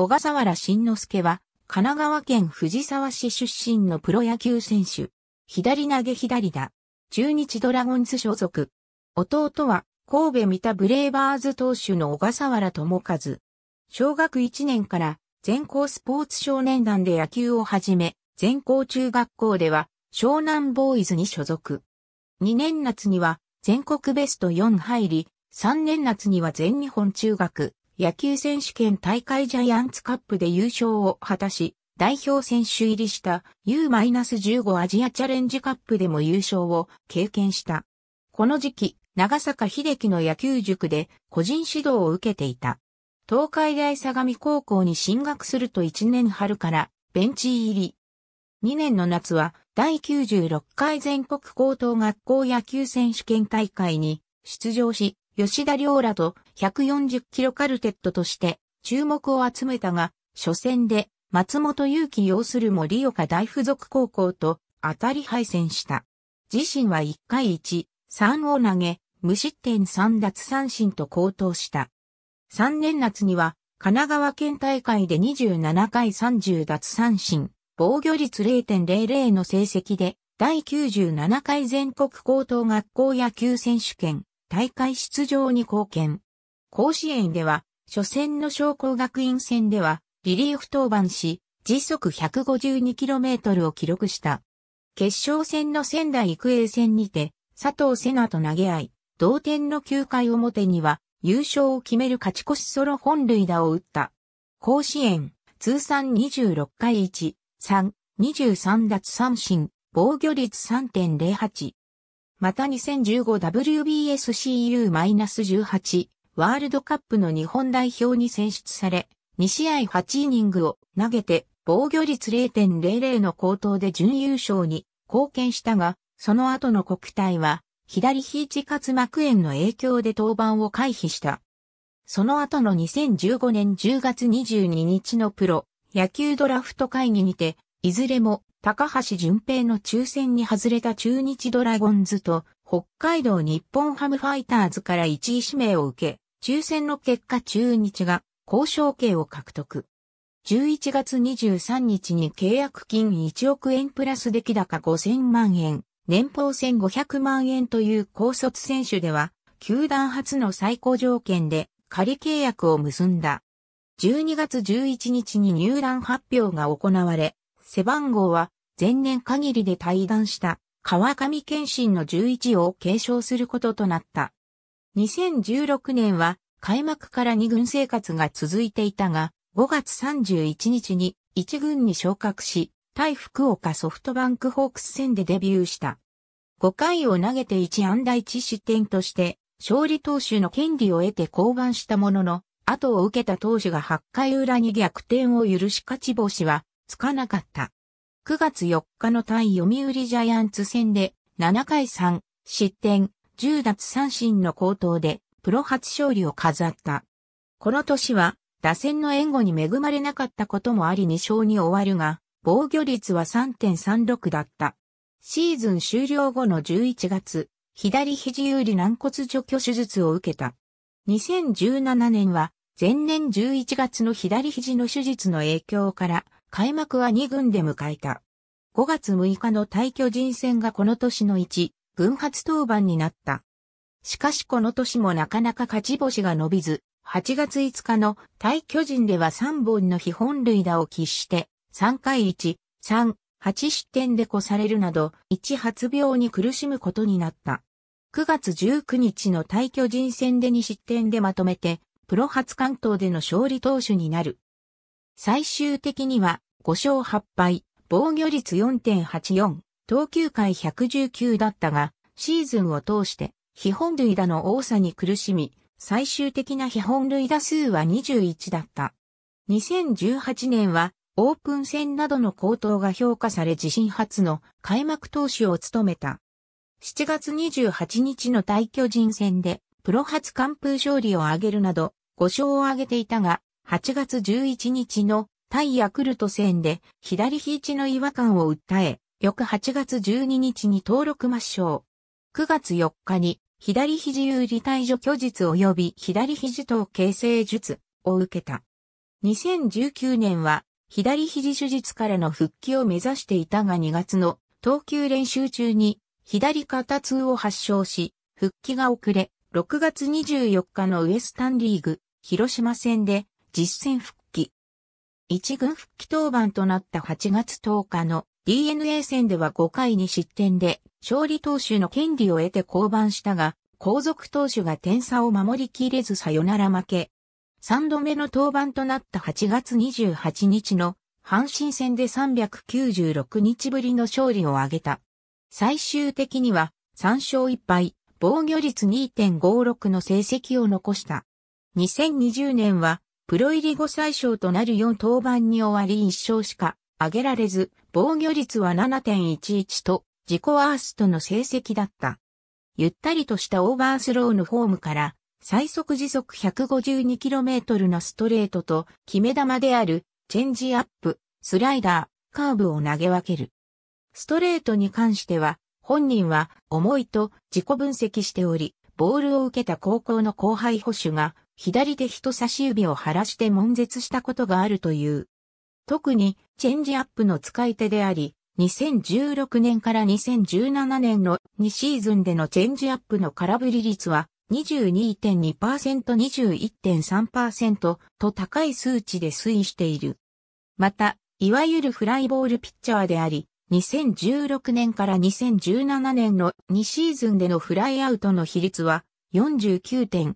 小笠原慎之介は、神奈川県藤沢市出身のプロ野球選手。左投げ左打。中日ドラゴンズ所属。弟は、神戸三田ブレーバーズ投手の小笠原智和。小学1年から全校スポーツ少年団で野球を始め、全校中学校では湘南ボーイズに所属。2年夏には全国ベスト4入り、3年夏には全日本中学、野球選手権大会ジャイアンツカップで優勝を果たし、代表選手入りした U-15 アジアチャレンジカップでも優勝を経験した。この時期、長坂秀樹の野球塾で個人指導を受けていた。東海大相模高校に進学すると1年春からベンチ入り。2年の夏は第96回全国高等学校野球選手権大会に出場し、吉田良らと140キロカルテットとして注目を集めたが、初戦で松本祐気要するもリオカ大付属高校と当たり敗戦した。自身は1回1、3を投げ、無失点3奪三振と高騰した。3年夏には神奈川県大会で27回30奪三振、防御率0.00の成績で第97回全国高等学校野球選手権大会出場に貢献。甲子園では、初戦の商工学院戦では、リリーフ登板し、時速 152km を記録した。決勝戦の仙台育英戦にて、佐藤瀬名と投げ合い、同点の9回表には、優勝を決める勝ち越しソロ本塁打を打った。甲子園、通算26回1、3、23奪三振、防御率3.08、また 2015WBSCU-18 ワールドカップの日本代表に選出され、2試合8イニングを投げて防御率0.00の高騰で準優勝に貢献したが、その後の国体は左肘滑膜炎の影響で登板を回避した。その後の2015年10月22日のプロ野球ドラフト会議にて、いずれも高橋淳平の抽選に外れた中日ドラゴンズと、北海道日本ハムファイターズから1位指名を受け、抽選の結果中日が交渉権を獲得。11月23日に契約金1億円プラス出来高5000万円、年俸1500万円という高卒選手では、球団初の最高条件で仮契約を結んだ。12月11日に入団発表が行われ、背番号は前年限りで退団した川上健信の11を継承することとなった。2016年は開幕から2軍生活が続いていたが、5月31日に1軍に昇格し、対福岡ソフトバンクホークス戦でデビューした。5回を投げて1安打1失点として、勝利投手の権利を得て降板したものの、後を受けた投手が8回裏に逆転を許し勝ち星はつかなかった。9月4日の対読売ジャイアンツ戦で7回3失点10奪三振の高騰でプロ初勝利を飾った。この年は打線の援護に恵まれなかったこともあり2勝に終わるが、防御率は3.36だった。シーズン終了後の11月、左肘有利軟骨除去手術を受けた。2017年は前年11月の左肘の手術の影響から開幕は2軍で迎えた。5月6日の対巨人戦がこの年の1、軍発登板になった。しかしこの年もなかなか勝ち星が伸びず、8月5日の対巨人では3本の非本塁打を喫して、3回1、3、8失点で越されるなど、1発病に苦しむことになった。9月19日の対巨人戦で2失点でまとめて、プロ初関東での勝利投手になる。最終的には5勝8敗、防御率4.84、投球回119だったが、シーズンを通して、非本塁打の多さに苦しみ、最終的な非本塁打数は21だった。2018年は、オープン戦などの高騰が評価され自身初の開幕投手を務めた。7月28日の大巨人戦で、プロ初完封勝利を挙げるなど、5勝を挙げていたが、8月11日の対ヤクルト戦で左肘の違和感を訴え、翌8月12日に登録抹消。9月4日に左肘有利退除拒絶及び左肘等形成術を受けた。2019年は左肘手術からの復帰を目指していたが2月の投球練習中に左肩痛を発症し、復帰が遅れ、6月24日のウエスタンリーグ広島戦で実戦復帰。一軍復帰登板となった8月10日の DNA 戦では5回に失点で勝利投手の権利を得て降板したが、後続投手が点差を守りきれずさよなら負け。3度目の登板となった8月28日の阪神戦で396日ぶりの勝利を挙げた。最終的には3勝1敗、防御率2.56の成績を残した。2020年はプロ入り後最小となる4登板に終わり1勝しか挙げられず、防御率は7.11と自己ワーストの成績だった。ゆったりとしたオーバースローのフォームから、最速時速 152km のストレートと決め球であるチェンジアップ、スライダー、カーブを投げ分ける。ストレートに関しては、本人は重いと自己分析しており、ボールを受けた高校の後輩捕手が左手人差し指を腫らして悶絶したことがあるという。特に、チェンジアップの使い手であり、2016年から2017年の2シーズンでのチェンジアップの空振り率は 22.2%21.3% と高い数値で推移している。また、いわゆるフライボールピッチャーであり、2016年から2017年の2シーズンでのフライアウトの比率は49.4%、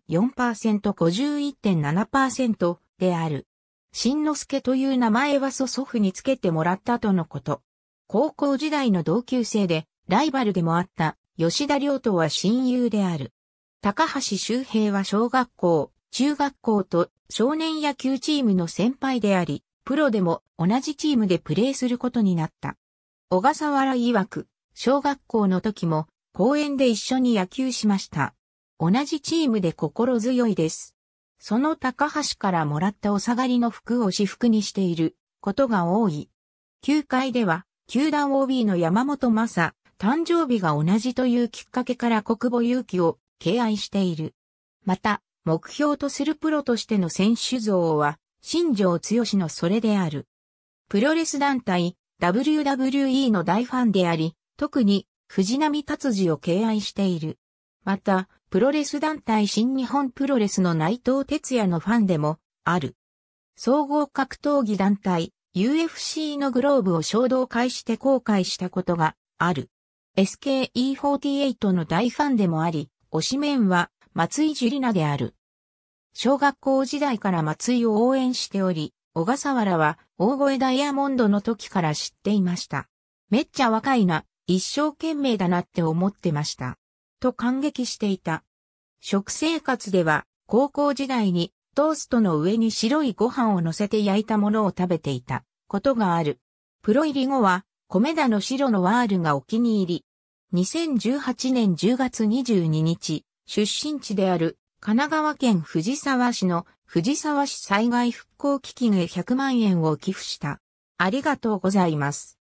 51.7%である。新之助という名前は祖祖父につけてもらったとのこと。高校時代の同級生で、ライバルでもあった吉田良とは親友である。高橋周平は小学校、中学校と少年野球チームの先輩であり、プロでも同じチームでプレーすることになった。小笠原曰く、小学校の時も公園で一緒に野球しました。同じチームで心強いです。その高橋からもらったお下がりの服を私服にしていることが多い。球界では、球団 OB の山本正、誕生日が同じというきっかけから国母勇気を敬愛している。また、目標とするプロとしての選手像は、新庄剛のそれである。プロレス団体、WWE の大ファンであり、特に藤波達治を敬愛している。また、プロレス団体新日本プロレスの内藤哲也のファンでもある。総合格闘技団体 UFC のグローブを衝動会して後悔したことがある。SKE48 の大ファンでもあり、推しメンは松井樹里奈である。小学校時代から松井を応援しており、小笠原は大声ダイヤモンドの時から知っていました。めっちゃ若いな、一生懸命だなって思ってました。と感激していた。食生活では、高校時代にトーストの上に白いご飯を乗せて焼いたものを食べていたことがある。プロ入り後は、米田の白のワールがお気に入り。2018年10月22日、出身地である神奈川県藤沢市の藤沢市災害復興基金へ100万円を寄付した。ありがとうございます。